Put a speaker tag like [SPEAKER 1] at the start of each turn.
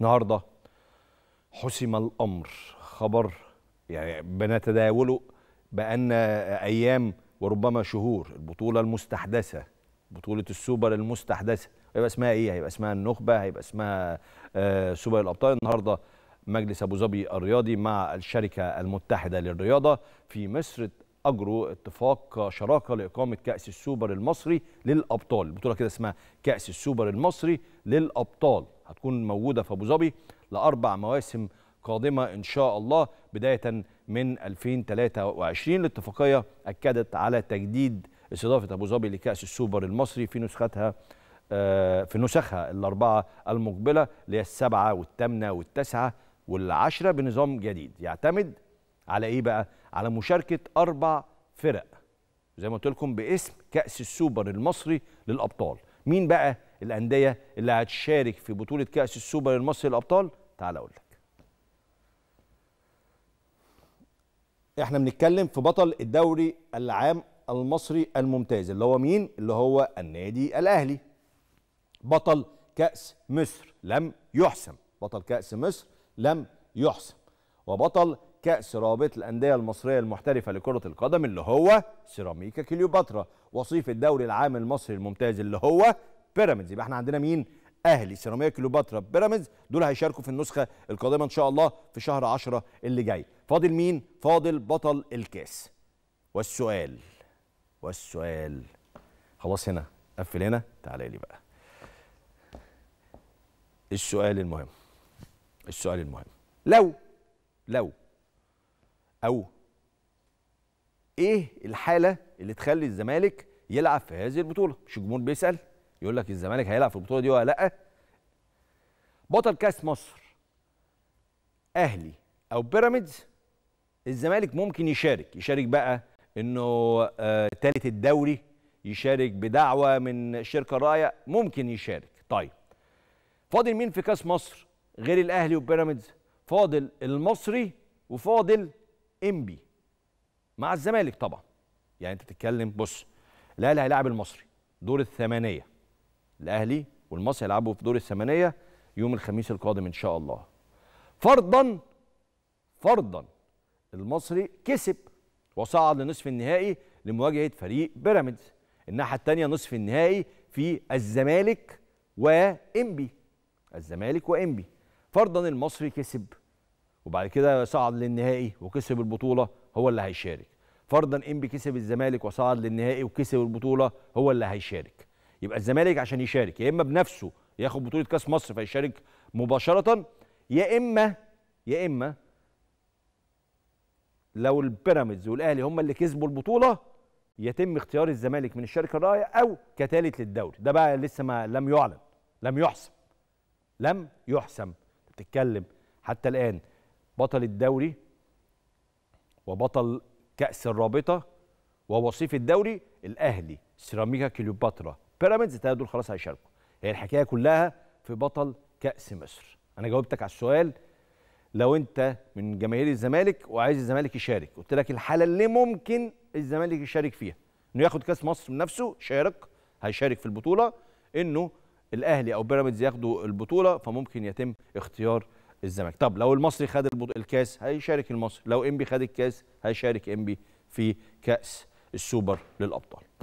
[SPEAKER 1] النهارده حسم الامر خبر يعني بنتداوله بان ايام وربما شهور البطوله المستحدثه بطوله السوبر المستحدثه هيبقى اسمها ايه هيبقى اسمها النخبه هيبقى اسمها آه، سوبر الابطال النهارده مجلس ابو ظبي الرياضي مع الشركه المتحده للرياضه في مصر اجروا اتفاق شراكه لاقامه كاس السوبر المصري للابطال البطوله كده اسمها كاس السوبر المصري للابطال هتكون موجوده في ابو ظبي لاربع مواسم قادمه ان شاء الله بدايه من 2023 الاتفاقيه اكدت على تجديد استضافه ابو ظبي لكاس السوبر المصري في نسختها آه، في نسخها الاربعه المقبله اللي هي السبعه والثامنه والتاسعه والعشره بنظام جديد يعتمد على ايه بقى على مشاركه اربع فرق زي ما قلت لكم باسم كاس السوبر المصري للابطال مين بقى الانديه اللي هتشارك في بطوله كاس السوبر المصري للابطال تعال اقول لك احنا بنتكلم في بطل الدوري العام المصري الممتاز اللي هو مين اللي هو النادي الاهلي بطل كاس مصر لم يحسم بطل كاس مصر لم يحسم وبطل كأس رابط الأندية المصرية المحترفة لكرة القدم اللي هو سيراميكا كليوباترا وصيف الدوري العام المصري الممتاز اللي هو بيراميدز يبقى احنا عندنا مين اهلي سيراميكا كليوباترا بيراميدز دول هيشاركوا في النسخه القادمه ان شاء الله في شهر 10 اللي جاي فاضل مين فاضل بطل الكاس والسؤال والسؤال خلاص هنا قفل هنا تعالى لي بقى السؤال المهم السؤال المهم لو لو او ايه الحاله اللي تخلي الزمالك يلعب في هذه البطوله مش الجمهور بيسال يقول لك الزمالك هيلعب في البطوله دي ولا لا بطل كاس مصر اهلي او بيراميدز الزمالك ممكن يشارك يشارك بقى انه ثالث آه الدوري يشارك بدعوه من شركه الرايه ممكن يشارك طيب فاضل مين في كاس مصر غير الاهلي وبيراميدز فاضل المصري وفاضل انبي مع الزمالك طبعا يعني انت تتكلم بص الاهلي هيلاعب المصري دور الثمانيه الاهلي والمصري هيلعبوا في دور الثمانيه يوم الخميس القادم ان شاء الله فرضا فرضا المصري كسب وصعد لنصف النهائي لمواجهه فريق بيراميدز الناحيه الثانيه نصف النهائي في الزمالك وانبي الزمالك وانبي فرضا المصري كسب وبعد كده صعد للنهائي وكسب البطوله هو اللي هيشارك فرضا انبي كسب الزمالك وصعد للنهائي وكسب البطوله هو اللي هيشارك يبقى الزمالك عشان يشارك يا اما بنفسه ياخد بطوله كاس مصر فيشارك مباشره يا اما يا اما لو البيراميدز والاهلي هم اللي كسبوا البطوله يتم اختيار الزمالك من الشركه الرائعه او كثالث للدوري ده بقى لسه ما لم يعلن لم يحسم لم يحسم بتتكلم حتى الان بطل الدوري وبطل كأس الرابطة ووصيف الدوري الأهلي سيراميكا كليوباترا بيراميدز الثلاثة دول خلاص هيشاركوا هي الحكاية كلها في بطل كأس مصر أنا جاوبتك على السؤال لو أنت من جماهير الزمالك وعايز الزمالك يشارك قلت لك الحالة اللي ممكن الزمالك يشارك فيها إنه ياخد كأس مصر من نفسه شارك هيشارك في البطولة إنه الأهلي أو بيراميدز ياخدوا البطولة فممكن يتم اختيار الزمالك طب لو المصري خد الكاس هيشارك المصري لو انبي خد الكاس هيشارك انبي في كاس السوبر للابطال طيب.